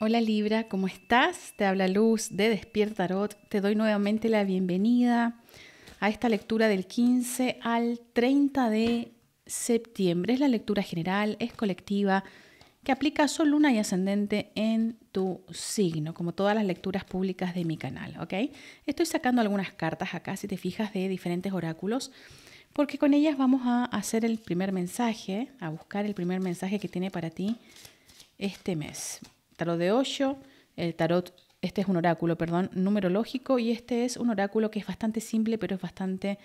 Hola Libra, ¿cómo estás? Te habla Luz de Despierta Despiertarot. Te doy nuevamente la bienvenida a esta lectura del 15 al 30 de septiembre. Es la lectura general, es colectiva, que aplica Sol, Luna y Ascendente en tu signo, como todas las lecturas públicas de mi canal, ¿ok? Estoy sacando algunas cartas acá, si te fijas, de diferentes oráculos, porque con ellas vamos a hacer el primer mensaje, a buscar el primer mensaje que tiene para ti este mes tarot de Osho, el tarot, este es un oráculo, perdón, numerológico y este es un oráculo que es bastante simple pero es bastante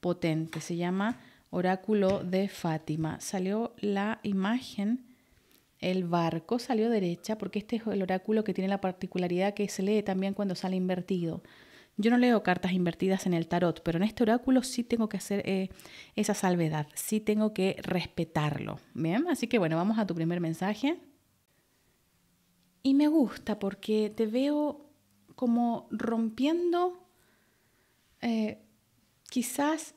potente. Se llama Oráculo de Fátima. Salió la imagen, el barco salió derecha porque este es el oráculo que tiene la particularidad que se lee también cuando sale invertido. Yo no leo cartas invertidas en el tarot, pero en este oráculo sí tengo que hacer eh, esa salvedad, sí tengo que respetarlo. Bien, así que bueno, vamos a tu primer mensaje. Y me gusta porque te veo como rompiendo eh, quizás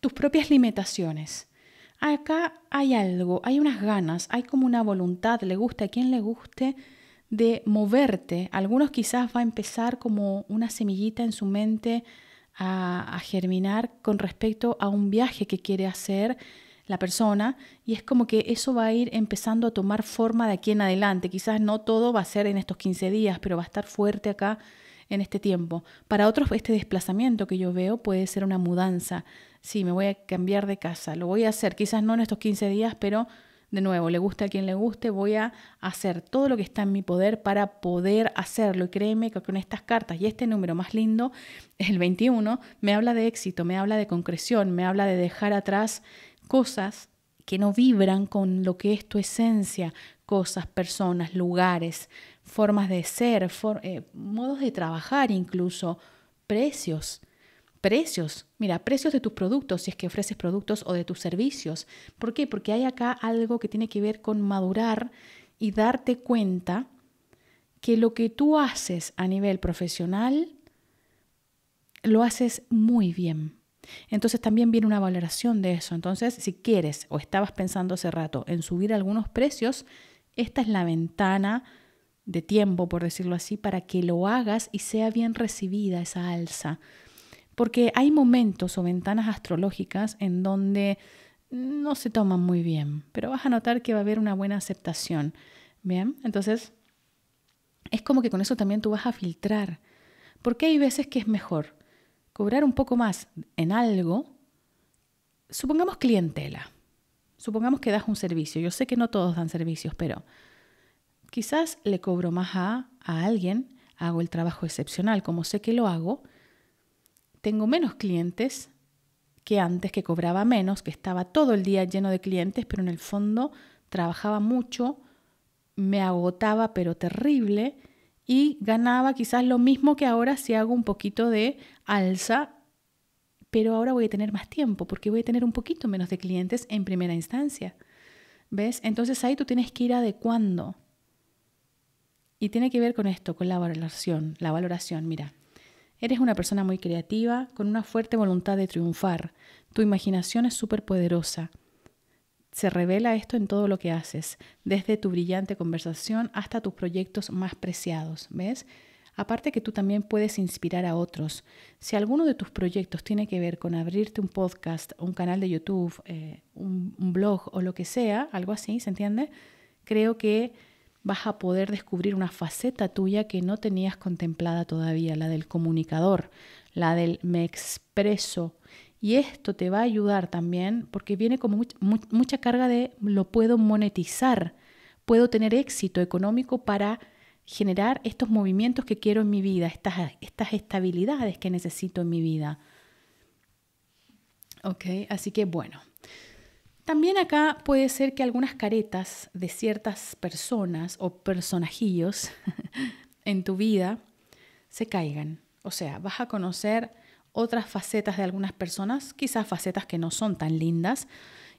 tus propias limitaciones. Acá hay algo, hay unas ganas, hay como una voluntad, le gusta a quien le guste, de moverte. Algunos quizás va a empezar como una semillita en su mente a germinar con respecto a un viaje que quiere hacer la persona y es como que eso va a ir empezando a tomar forma de aquí en adelante. Quizás no todo va a ser en estos 15 días, pero va a estar fuerte acá en este tiempo. Para otros este desplazamiento que yo veo puede ser una mudanza. Sí, me voy a cambiar de casa, lo voy a hacer, quizás no en estos 15 días, pero de nuevo, le guste a quien le guste, voy a hacer todo lo que está en mi poder para poder hacerlo. Y créeme que con estas cartas y este número más lindo, el 21, me habla de éxito, me habla de concreción, me habla de dejar atrás cosas que no vibran con lo que es tu esencia, cosas, personas, lugares, formas de ser, eh, modos de trabajar incluso, precios. Precios, mira, precios de tus productos, si es que ofreces productos o de tus servicios. ¿Por qué? Porque hay acá algo que tiene que ver con madurar y darte cuenta que lo que tú haces a nivel profesional lo haces muy bien. Entonces también viene una valoración de eso. Entonces, si quieres o estabas pensando hace rato en subir algunos precios, esta es la ventana de tiempo, por decirlo así, para que lo hagas y sea bien recibida esa alza. Porque hay momentos o ventanas astrológicas en donde no se toman muy bien, pero vas a notar que va a haber una buena aceptación. Bien, entonces es como que con eso también tú vas a filtrar. Porque hay veces que es mejor cobrar un poco más en algo, supongamos clientela, supongamos que das un servicio, yo sé que no todos dan servicios, pero quizás le cobro más a, a alguien, hago el trabajo excepcional, como sé que lo hago, tengo menos clientes que antes, que cobraba menos, que estaba todo el día lleno de clientes, pero en el fondo trabajaba mucho, me agotaba, pero terrible, y ganaba quizás lo mismo que ahora si hago un poquito de alza, pero ahora voy a tener más tiempo porque voy a tener un poquito menos de clientes en primera instancia. ¿Ves? Entonces ahí tú tienes que ir adecuando. Y tiene que ver con esto, con la valoración, la valoración, mira. Eres una persona muy creativa, con una fuerte voluntad de triunfar. Tu imaginación es súper poderosa. Se revela esto en todo lo que haces, desde tu brillante conversación hasta tus proyectos más preciados, ¿ves? Aparte que tú también puedes inspirar a otros. Si alguno de tus proyectos tiene que ver con abrirte un podcast, un canal de YouTube, eh, un, un blog o lo que sea, algo así, ¿se entiende? Creo que vas a poder descubrir una faceta tuya que no tenías contemplada todavía, la del comunicador, la del me expreso y esto te va a ayudar también porque viene como mucha carga de lo puedo monetizar, puedo tener éxito económico para generar estos movimientos que quiero en mi vida, estas, estas estabilidades que necesito en mi vida. Ok, así que bueno. También acá puede ser que algunas caretas de ciertas personas o personajillos en tu vida se caigan. O sea, vas a conocer otras facetas de algunas personas, quizás facetas que no son tan lindas,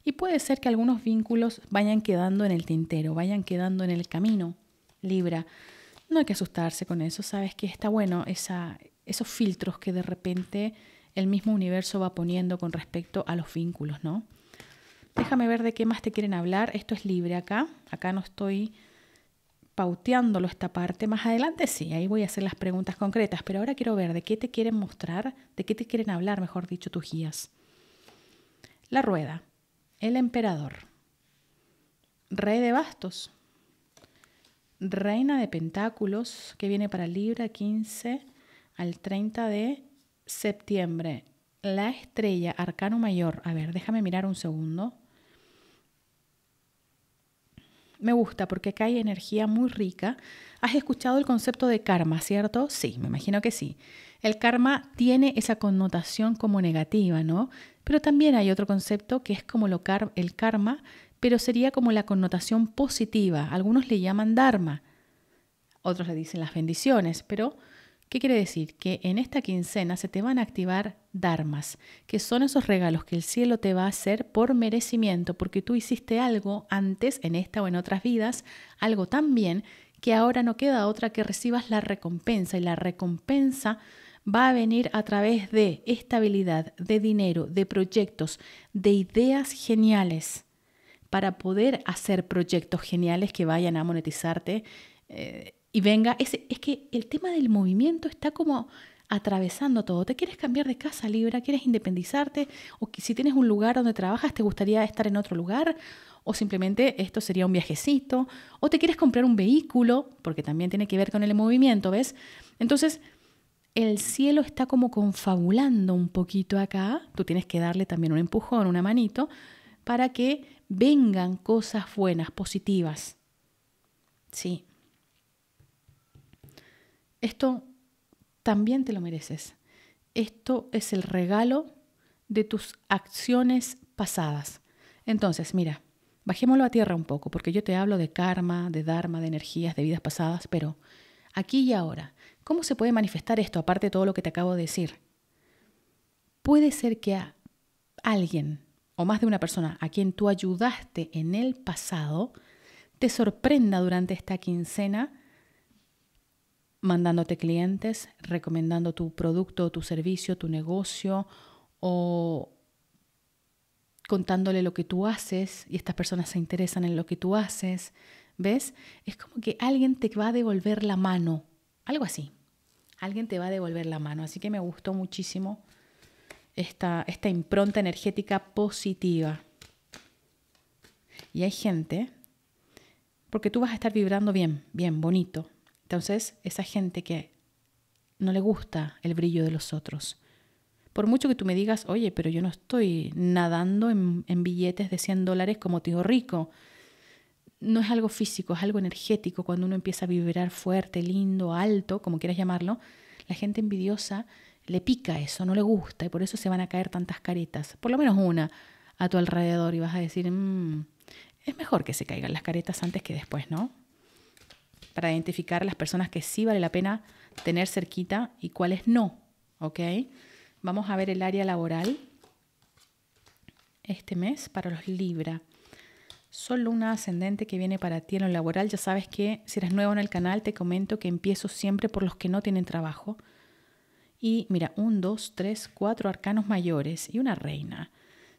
y puede ser que algunos vínculos vayan quedando en el tintero, vayan quedando en el camino, Libra. No hay que asustarse con eso, sabes que está bueno esa, esos filtros que de repente el mismo universo va poniendo con respecto a los vínculos, ¿no? Déjame ver de qué más te quieren hablar. Esto es libre acá. Acá no estoy esta parte. Más adelante sí, ahí voy a hacer las preguntas concretas, pero ahora quiero ver de qué te quieren mostrar, de qué te quieren hablar, mejor dicho, tus guías. La rueda, el emperador, rey de bastos, reina de pentáculos, que viene para Libra 15 al 30 de septiembre. La estrella, arcano mayor. A ver, déjame mirar un segundo. Me gusta porque acá hay energía muy rica. ¿Has escuchado el concepto de karma, cierto? Sí, me imagino que sí. El karma tiene esa connotación como negativa, ¿no? Pero también hay otro concepto que es como el karma, pero sería como la connotación positiva. Algunos le llaman dharma, otros le dicen las bendiciones, pero ¿Qué quiere decir? Que en esta quincena se te van a activar dharmas, que son esos regalos que el cielo te va a hacer por merecimiento, porque tú hiciste algo antes, en esta o en otras vidas, algo tan bien que ahora no queda otra que recibas la recompensa y la recompensa va a venir a través de estabilidad, de dinero, de proyectos, de ideas geniales para poder hacer proyectos geniales que vayan a monetizarte eh, y venga, es, es que el tema del movimiento está como atravesando todo. ¿Te quieres cambiar de casa, Libra? ¿Quieres independizarte? ¿O si tienes un lugar donde trabajas, te gustaría estar en otro lugar? ¿O simplemente esto sería un viajecito? ¿O te quieres comprar un vehículo? Porque también tiene que ver con el movimiento, ¿ves? Entonces, el cielo está como confabulando un poquito acá. Tú tienes que darle también un empujón, una manito, para que vengan cosas buenas, positivas. Sí, esto también te lo mereces. Esto es el regalo de tus acciones pasadas. Entonces, mira, bajémoslo a tierra un poco, porque yo te hablo de karma, de dharma, de energías, de vidas pasadas, pero aquí y ahora, ¿cómo se puede manifestar esto aparte de todo lo que te acabo de decir? Puede ser que alguien o más de una persona a quien tú ayudaste en el pasado te sorprenda durante esta quincena mandándote clientes, recomendando tu producto, tu servicio, tu negocio o contándole lo que tú haces y estas personas se interesan en lo que tú haces, ¿ves? Es como que alguien te va a devolver la mano, algo así. Alguien te va a devolver la mano, así que me gustó muchísimo esta, esta impronta energética positiva. Y hay gente, porque tú vas a estar vibrando bien, bien, bonito, entonces, esa gente que no le gusta el brillo de los otros, por mucho que tú me digas, oye, pero yo no estoy nadando en, billetes de 100 dólares como tío rico, no es algo físico, es algo energético. Cuando uno empieza a vibrar fuerte, lindo, alto, como quieras llamarlo, la gente envidiosa le pica eso, no le gusta y por eso se van a caer tantas caretas, por lo menos una a tu alrededor y vas a decir, mmm, es mejor que se caigan las caretas antes que después, ¿no? para identificar las personas que sí vale la pena tener cerquita y cuáles no. ¿Ok? Vamos a ver el área laboral este mes para los Libra. Solo una ascendente que viene para ti en lo laboral. Ya sabes que si eres nuevo en el canal, te comento que empiezo siempre por los que no tienen trabajo. Y mira, un, dos, tres, cuatro arcanos mayores y una reina.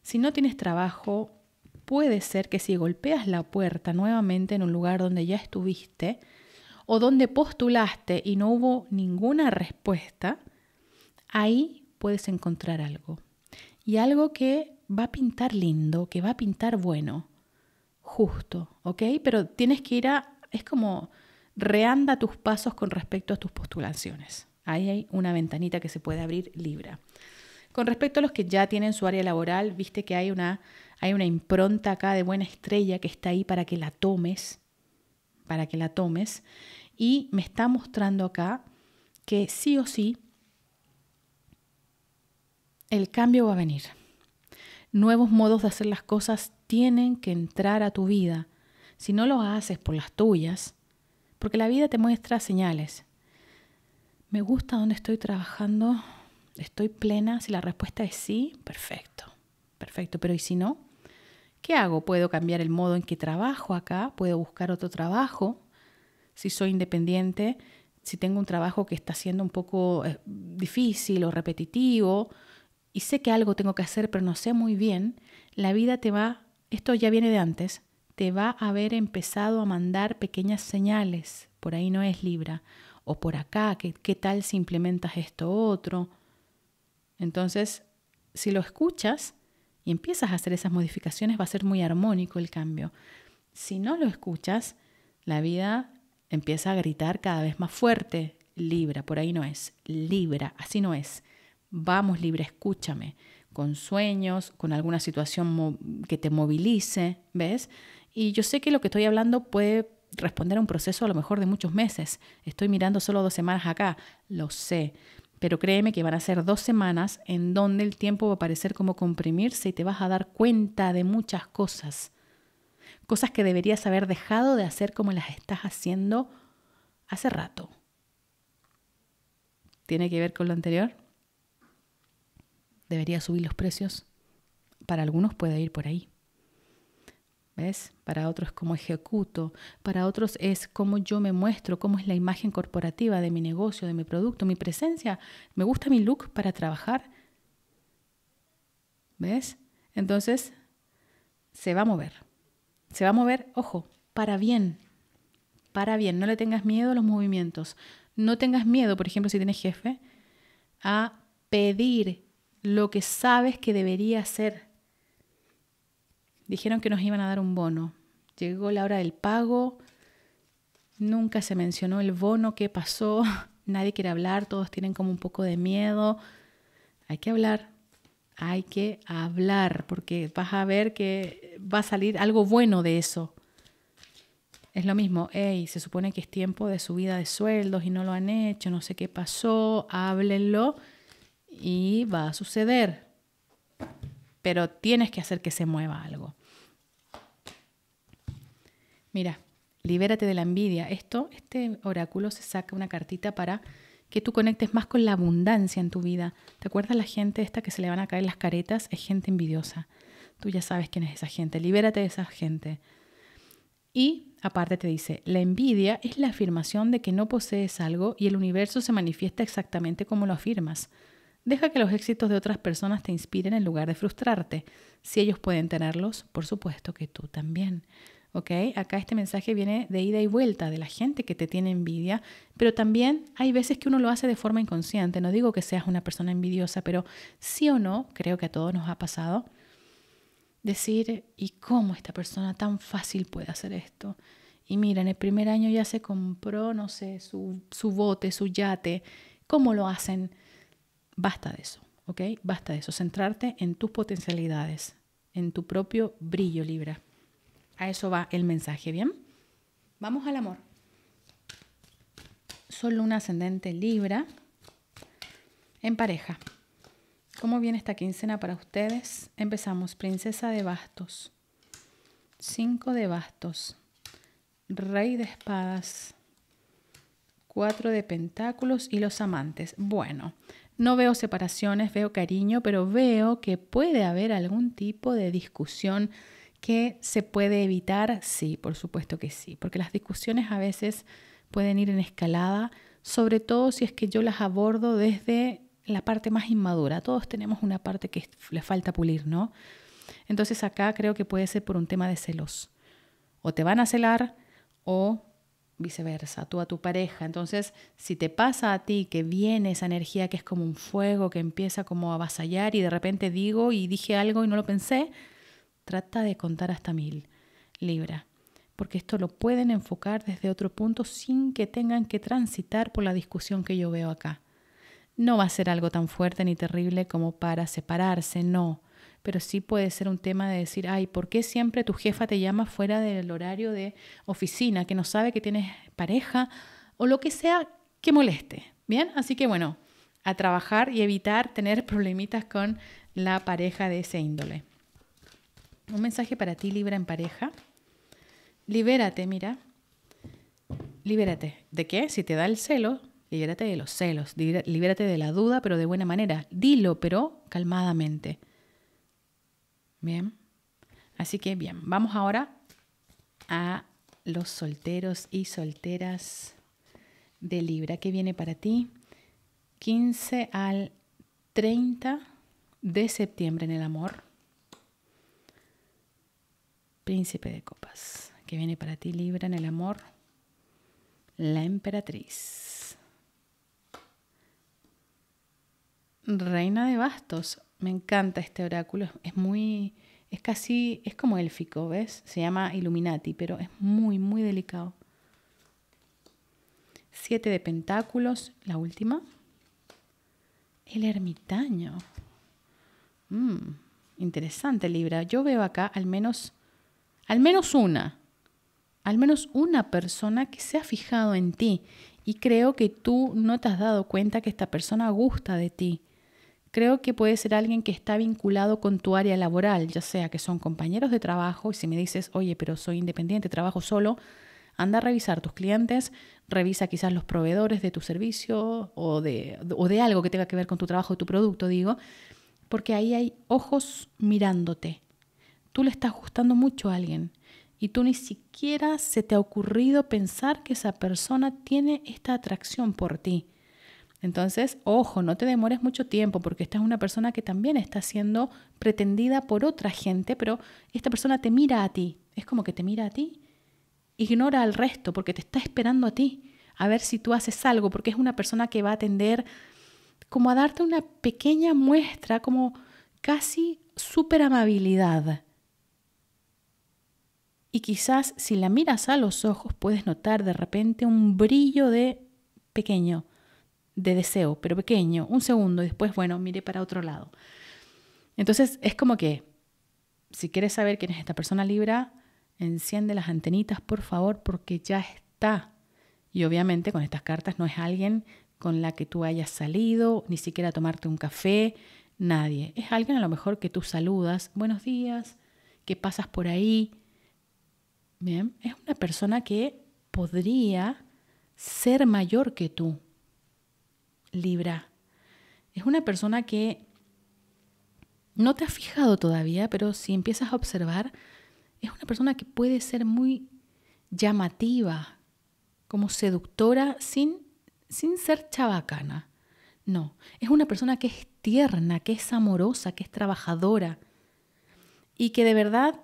Si no tienes trabajo, puede ser que si golpeas la puerta nuevamente en un lugar donde ya estuviste, o donde postulaste y no hubo ninguna respuesta, ahí puedes encontrar algo. Y algo que va a pintar lindo, que va a pintar bueno, justo, ¿ok? Pero tienes que ir a, es como, reanda tus pasos con respecto a tus postulaciones. Ahí hay una ventanita que se puede abrir libra. Con respecto a los que ya tienen su área laboral, viste que hay una, hay una impronta acá de buena estrella que está ahí para que la tomes, para que la tomes y me está mostrando acá que sí o sí el cambio va a venir. Nuevos modos de hacer las cosas tienen que entrar a tu vida. Si no lo haces por las tuyas, porque la vida te muestra señales. ¿Me gusta donde estoy trabajando? ¿Estoy plena? Si la respuesta es sí, perfecto. Perfecto, pero ¿y si no? ¿Qué hago? ¿Puedo cambiar el modo en que trabajo acá? ¿Puedo buscar otro trabajo? si soy independiente, si tengo un trabajo que está siendo un poco eh, difícil o repetitivo y sé que algo tengo que hacer pero no sé muy bien, la vida te va, esto ya viene de antes, te va a haber empezado a mandar pequeñas señales, por ahí no es Libra, o por acá, ¿qué, tal si implementas esto otro? Entonces, si lo escuchas y empiezas a hacer esas modificaciones, va a ser muy armónico el cambio. Si no lo escuchas, la vida Empieza a gritar cada vez más fuerte, Libra, por ahí no es, Libra, así no es. Vamos, Libra, escúchame, con sueños, con alguna situación que te movilice, ¿ves? Y yo sé que lo que estoy hablando puede responder a un proceso a lo mejor de muchos meses. Estoy mirando solo dos semanas acá, lo sé. Pero créeme que van a ser dos semanas en donde el tiempo va a parecer como comprimirse y te vas a dar cuenta de muchas cosas cosas que deberías haber dejado de hacer como las estás haciendo hace rato. ¿Tiene que ver con lo anterior? Debería subir los precios. Para algunos puede ir por ahí. ¿Ves? Para otros cómo ejecuto, para otros es cómo yo me muestro, cómo es la imagen corporativa de mi negocio, de mi producto, mi presencia. ¿Me gusta mi look para trabajar? ¿Ves? Entonces, se va a mover. Se va a mover, ojo, para bien. Para bien, no le tengas miedo a los movimientos. No tengas miedo, por ejemplo, si tienes jefe, a pedir lo que sabes que debería hacer. Dijeron que nos iban a dar un bono. Llegó la hora del pago. Nunca se mencionó el bono, qué pasó. Nadie quiere hablar, todos tienen como un poco de miedo. Hay que hablar, hay que hablar porque vas a ver que va a salir algo bueno de eso. Es lo mismo, hey, se supone que es tiempo de subida de sueldos y no lo han hecho, no sé qué pasó, háblenlo y va a suceder. Pero tienes que hacer que se mueva algo. Mira, libérate de la envidia. Esto, este oráculo se saca una cartita para que tú conectes más con la abundancia en tu vida. ¿Te acuerdas la gente esta que se le van a caer las caretas? Es gente envidiosa. Tú ya sabes quién es esa gente. Libérate de esa gente. Y aparte te dice, la envidia es la afirmación de que no posees algo y el universo se manifiesta exactamente como lo afirmas. Deja que los éxitos de otras personas te inspiren en lugar de frustrarte. Si ellos pueden tenerlos, por supuesto que tú también. ¿ok? Acá este mensaje viene de ida y vuelta, de la gente que te tiene envidia, pero también hay veces que uno lo hace de forma inconsciente. No digo que seas una persona envidiosa, pero sí o no, creo que a todos nos ha pasado, decir, ¿y cómo esta persona tan fácil puede hacer esto? Y mira, en el primer año ya se compró, no sé, su, su bote, su yate, ¿cómo lo hacen? Basta de eso, ¿ok? Basta de eso, centrarte en tus potencialidades, en tu propio brillo, Libra. A eso va el mensaje, ¿bien? Vamos al amor. Solo un ascendente Libra en pareja. ¿Cómo viene esta quincena para ustedes? Empezamos, princesa de bastos, cinco de bastos, rey de espadas, cuatro de pentáculos y los amantes. Bueno, no veo separaciones, veo cariño, pero veo que puede haber algún tipo de discusión ¿Qué se puede evitar? Sí, por supuesto que sí, porque las discusiones a veces pueden ir en escalada, sobre todo si es que yo las abordo desde la parte más inmadura. Todos tenemos una parte que le falta pulir, ¿no? Entonces acá creo que puede ser por un tema de celos. O te van a celar o viceversa, tú a tu pareja. Entonces, si te pasa a ti que viene esa energía que es como un fuego que empieza como a avasallar y de repente digo y dije algo y no lo pensé, trata de contar hasta mil, Libra, porque esto lo pueden enfocar desde otro punto sin que tengan que transitar por la discusión que yo veo acá. No va a ser algo tan fuerte ni terrible como para separarse, no, pero sí puede ser un tema de decir, ay, ¿por qué siempre tu jefa te llama fuera del horario de oficina, que no sabe que tienes pareja o lo que sea que moleste? Bien, así que bueno, a trabajar y evitar tener problemitas con la pareja de ese índole. Un mensaje para ti, Libra, en pareja. Libérate, mira. Libérate. ¿De qué? Si te da el celo, libérate de los celos. Libérate de la duda, pero de buena manera. Dilo, pero calmadamente. Bien. Así que bien, vamos ahora a los solteros y solteras de Libra. ¿Qué viene para ti? 15 al 30 de septiembre en el amor príncipe de copas, que viene para ti Libra en el amor, la emperatriz. Reina de bastos, me encanta este oráculo, es muy, es casi, es como élfico, ¿ves? Se llama Illuminati, pero es muy, muy delicado. Siete de pentáculos, la última. El ermitaño. Mm, interesante Libra. Yo veo acá al menos al menos una, al menos una persona que se ha fijado en ti y creo que tú no te has dado cuenta que esta persona gusta de ti. Creo que puede ser alguien que está vinculado con tu área laboral, ya sea que son compañeros de trabajo y si me dices, oye, pero soy independiente, trabajo solo, anda a revisar tus clientes, revisa quizás los proveedores de tu servicio o de, o de algo que tenga que ver con tu trabajo, tu producto, digo, porque ahí hay ojos mirándote, Tú le estás gustando mucho a alguien y tú ni siquiera se te ha ocurrido pensar que esa persona tiene esta atracción por ti. Entonces, ojo, no te demores mucho tiempo porque esta es una persona que también está siendo pretendida por otra gente, pero esta persona te mira a ti. Es como que te mira a ti. Ignora al resto porque te está esperando a ti, a ver si tú haces algo, porque es una persona que va a atender como a darte una pequeña muestra, como casi súper amabilidad y quizás si la miras a los ojos puedes notar de repente un brillo de pequeño, de deseo, pero pequeño, un segundo y después, bueno, mire para otro lado. Entonces es como que, si quieres saber quién es esta persona Libra, enciende las antenitas, por favor, porque ya está. Y obviamente con estas cartas no es alguien con la que tú hayas salido, ni siquiera tomarte un café, nadie. Es alguien a lo mejor que tú saludas, buenos días, que pasas por ahí, Bien, es una persona que podría ser mayor que tú, Libra. Es una persona que no te has fijado todavía, pero si empiezas a observar, es una persona que puede ser muy llamativa, como seductora sin, sin ser chabacana. No, es una persona que es tierna, que es amorosa, que es trabajadora y que de verdad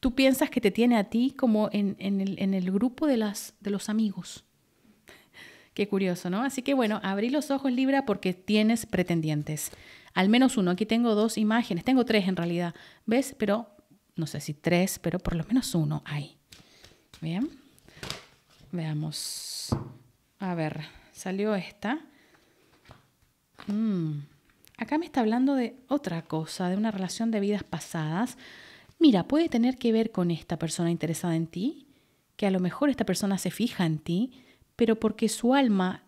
tú piensas que te tiene a ti como en, el, grupo de, las, de los amigos. Qué curioso, ¿no? Así que bueno, abrí los ojos Libra porque tienes pretendientes. Al menos uno. Aquí tengo dos imágenes. Tengo tres en realidad. ¿Ves? Pero no sé si tres, pero por lo menos uno hay. Bien. Veamos. A ver, salió esta. Mm. Acá me está hablando de otra cosa, de una relación de vidas pasadas mira, puede tener que ver con esta persona interesada en ti, que a lo mejor esta persona se fija en ti, pero porque su alma,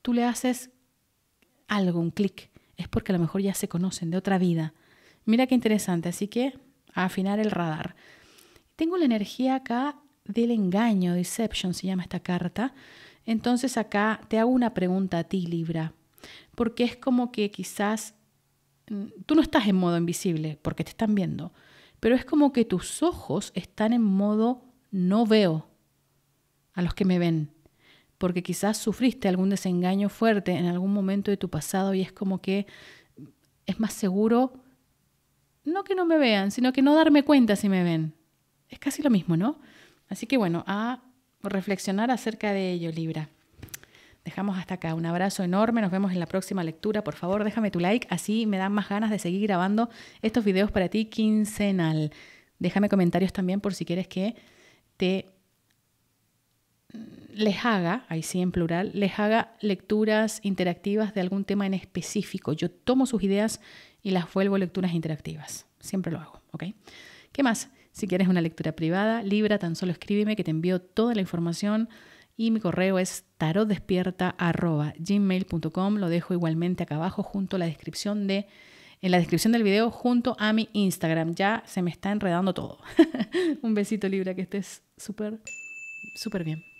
tú le haces algo, un clic, es porque a lo mejor ya se conocen de otra vida. Mira qué interesante, así que a afinar el radar. Tengo la energía acá del engaño, deception se llama esta carta. Entonces acá te hago una pregunta a ti, Libra, porque es como que quizás mm, tú no estás en modo invisible porque te están viendo, pero es como que tus ojos están en modo no veo a los que me ven, porque quizás sufriste algún desengaño fuerte en algún momento de tu pasado y es como que es más seguro no que no me vean, sino que no darme cuenta si me ven. Es casi lo mismo, ¿no? Así que bueno, a reflexionar acerca de ello, Libra dejamos hasta acá. Un abrazo enorme, nos vemos en la próxima lectura. Por favor, déjame tu like, así me dan más ganas de seguir grabando estos videos para ti quincenal. Déjame comentarios también por si quieres que te mm, les haga, ahí sí en plural, les haga lecturas interactivas de algún tema en específico. Yo tomo sus ideas y las vuelvo lecturas interactivas. Siempre lo hago, ¿ok? ¿Qué más? Si quieres una lectura privada, Libra, tan solo escríbeme que te envío toda la información y mi correo es tarotdespierta.gmail.com. Lo dejo igualmente acá abajo junto a la descripción de en la descripción del video junto a mi Instagram. Ya se me está enredando todo. Un besito Libra, que estés súper, súper bien.